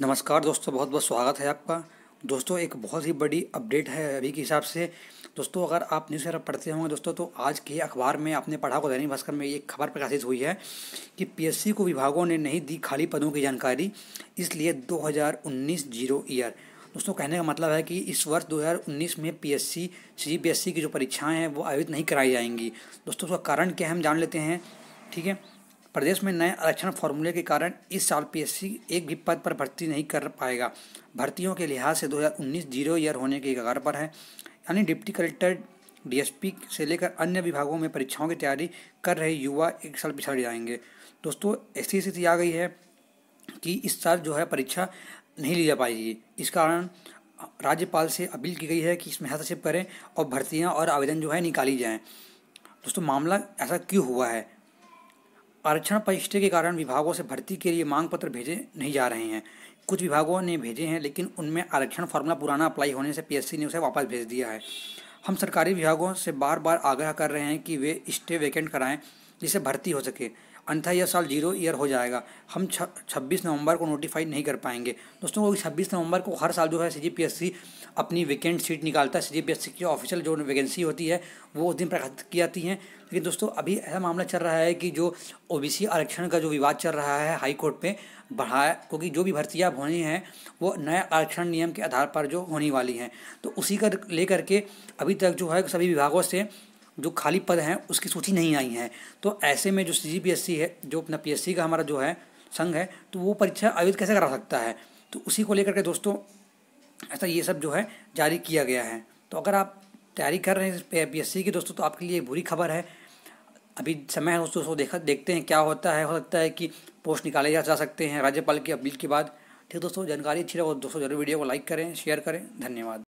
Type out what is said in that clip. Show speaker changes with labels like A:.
A: नमस्कार दोस्तों बहुत बहुत स्वागत है आपका दोस्तों एक बहुत ही बड़ी अपडेट है अभी के हिसाब से दोस्तों अगर आप न्यूज़ पेपर पढ़ते होंगे दोस्तों तो आज के अखबार में आपने पढ़ा को दैनिक भास्कर में एक खबर प्रकाशित हुई है कि पीएससी को विभागों ने नहीं दी खाली पदों की जानकारी इसलिए 2019 जीरो ईयर दोस्तों कहने का मतलब है कि इस वर्ष 2019 में पीएससी सीजीपीएससी की जो परीक्षाएं हैं वो आयोजित नहीं कराई जाएंगी दोस्तों उसका कारण क्या हम जान लेते हैं ठीक है प्रदेश में नए आरक्षण फॉर्मूले के कारण इस साल पीएससी एक भी पद पर भर्ती नहीं कर पाएगा भर्तियों के लिहाज से 2019 जीरो ईयर होने के कगार पर है यानी डिप्टी कलेक्टर डीएसपी से लेकर अन्य विभागों में परीक्षाओं की तैयारी कर रहे युवा एक साल पिछड़ जाएंगे दोस्तों ऐसी स्थिति आ गई है कि इस साल जो है परीक्षा नहीं ली जा पाएगी इस कारण राज्यपाल से अपील की गई है कि इसमें हस्तक्षेप करें और भर्तियाँ और आवेदन जो है निकाली जाएँ दोस्तों मामला ऐसा क्यों हुआ है आरक्षण परिष्ठ के कारण विभागों से भर्ती के लिए मांग पत्र भेजे नहीं जा रहे हैं कुछ विभागों ने भेजे हैं लेकिन उनमें आरक्षण फार्मूला पुराना अप्लाई होने से पीएससी ने उसे वापस भेज दिया है हम सरकारी विभागों से बार बार आग्रह कर रहे हैं कि वे स्टे वैकेंट कराएं जिससे भर्ती हो सके अन्यथा यह साल जीरो ईयर हो जाएगा हम छब्बीस नवंबर को नोटिफाई नहीं कर पाएंगे दोस्तों क्योंकि छब्बीस नवंबर को हर साल जो है सी जी पी एस सी अपनी वेकेंट सीट निकालता है सी जी पी एस सी की ऑफिशियल जो वैकेंसी होती है वो उस दिन प्रकाशित की जाती हैं लेकिन दोस्तों अभी ऐसा मामला चल रहा है कि जो ओ बी सी आरक्षण का जो विवाद चल रहा है हाई कोर्ट में बढ़ाया क्योंकि जो भी भर्तियाँ होनी हैं वो नए आरक्षण नियम के आधार पर जो होने वाली हैं तो उसी का लेकर के अभी तक जो है सभी विभागों से जो खाली पद हैं उसकी सूची नहीं आई है तो ऐसे में जो सी है जो अपना पी का हमारा जो है संघ है तो वो परीक्षा आयोजित कैसे करा सकता है तो उसी को लेकर के दोस्तों ऐसा ये सब जो है जारी किया गया है तो अगर आप तैयारी कर रहे हैं पी एस सी की दोस्तों तो आपके लिए बुरी खबर है अभी समय है दोस्तों देखा देखते हैं क्या होता है हो सकता है कि पोस्ट निकाले जा सकते हैं राज्यपाल की अपील के बाद ठीक दोस्तों जानकारी अच्छी रहे दोस्तों जरूर वीडियो को लाइक करें शेयर करें धन्यवाद